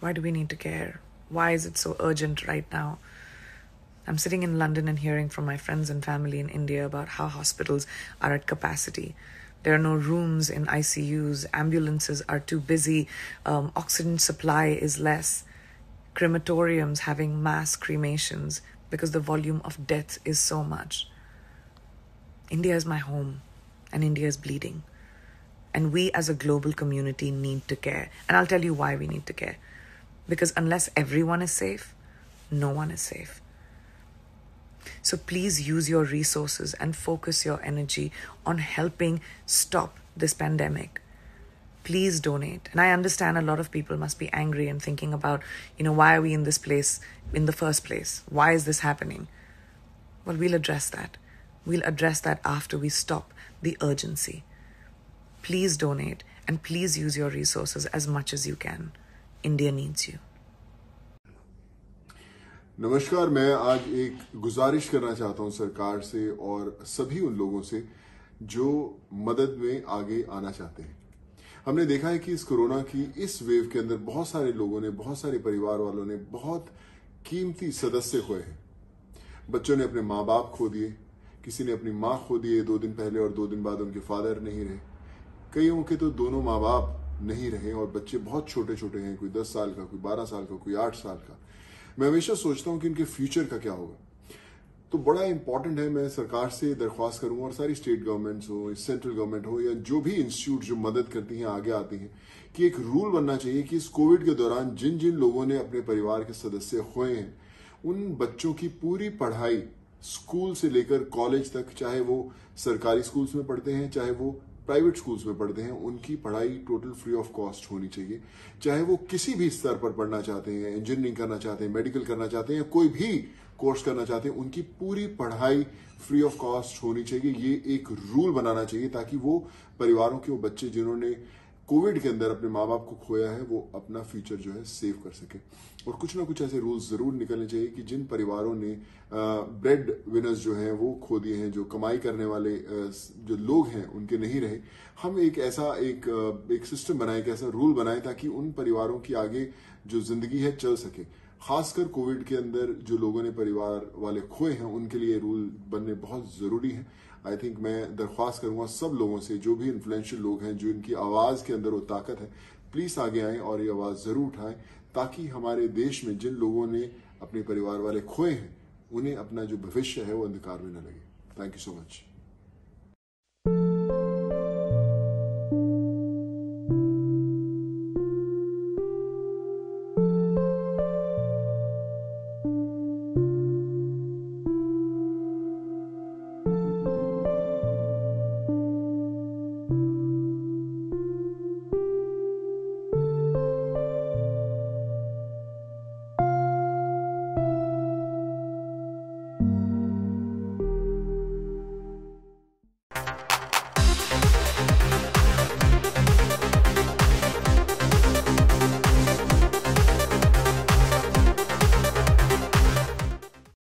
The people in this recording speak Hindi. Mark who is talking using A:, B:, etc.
A: Why do we need to care? Why is it so urgent right now? I'm sitting in London and hearing from my friends and family in India about how hospitals are at capacity. There are no rooms in ICUs, ambulances are too busy, um, oxygen supply is less, crematoriums having mass cremations because the volume of death is so much. India is my home, and India is bleeding. And we as a global community need to care. And I'll tell you why we need to care. Because unless everyone is safe, no one is safe. So please use your resources and focus your energy on helping stop this pandemic. Please donate. And I understand a lot of people must be angry and thinking about, you know, why are we in this place in the first place? Why is this happening? Well, we'll address that. We'll address that after we stop the urgency. Please donate and please use your resources as much as you can. India needs you
B: नमस्कार मैं आज एक गुजारिश करना चाहता हूं सरकार से और सभी उन लोगों से जो मदद में आगे आना चाहते हैं हमने देखा है कि इस कोरोना की इस वेव के अंदर बहुत सारे लोगों ने बहुत सारे परिवार वालों ने बहुत कीमती सदस्य खोए हैं बच्चों ने अपने माँ बाप खो दिए किसी ने अपनी माँ खो दिए दो दिन पहले और दो दिन बाद उनके फादर नहीं रहे कईयों के तो दोनों माँ बाप नहीं रहे और बच्चे बहुत छोटे छोटे हैं कोई दस साल का कोई बारह साल का कोई आठ साल का मैं हमेशा सोचता हूँ कि इनके फ्यूचर का क्या होगा तो बड़ा इंपॉर्टेंट है मैं सरकार से दरख्वास्त करूंगा और सारी स्टेट गवर्नमेंट्स हो सेंट्रल गवर्नमेंट हो या जो भी इंस्टीट्यूट जो मदद करती हैं आगे आती हैं कि एक रूल बनना चाहिए कि इस कोविड के दौरान जिन जिन लोगों ने अपने परिवार के सदस्य खोए हैं उन बच्चों की पूरी पढ़ाई स्कूल से लेकर कॉलेज तक चाहे वो सरकारी स्कूल्स में पढ़ते हैं चाहे वो प्राइवेट स्कूल्स में पढ़ते हैं उनकी पढ़ाई टोटल फ्री ऑफ कॉस्ट होनी चाहिए चाहे वो किसी भी स्तर पर पढ़ना चाहते हैं इंजीनियरिंग करना चाहते हैं मेडिकल करना चाहते हैं कोई भी कोर्स करना चाहते हैं उनकी पूरी पढ़ाई फ्री ऑफ कॉस्ट होनी चाहिए ये एक रूल बनाना चाहिए ताकि वो परिवारों के वो बच्चे जिन्होंने कोविड के अंदर अपने माँ बाप को खोया है वो अपना फ्यूचर जो है सेव कर सके और कुछ ना कुछ ऐसे रूल्स जरूर निकलने चाहिए कि जिन परिवारों ने ब्रेड विनर्स जो हैं वो खो दिए हैं जो कमाई करने वाले जो लोग हैं उनके नहीं रहे हम एक ऐसा एक एक सिस्टम बनाए एक ऐसा रूल बनाए ताकि उन परिवारों की आगे जो जिंदगी है चल सके खासकर कोविड के अंदर जो लोगों ने परिवार वाले खोए हैं उनके लिए रूल बनने बहुत ज़रूरी है आई थिंक मैं दरख्वास्त करूंगा सब लोगों से जो भी इन्फ्लुएंशियल लोग हैं जो इनकी आवाज़ के अंदर वो ताकत है प्लीज़ आगे आए और ये आवाज़ ज़रूर उठाएं ताकि हमारे देश में जिन लोगों ने अपने परिवार वाले खोए हैं उन्हें अपना जो भविष्य है वो अंधकार में न लगे थैंक यू सो मच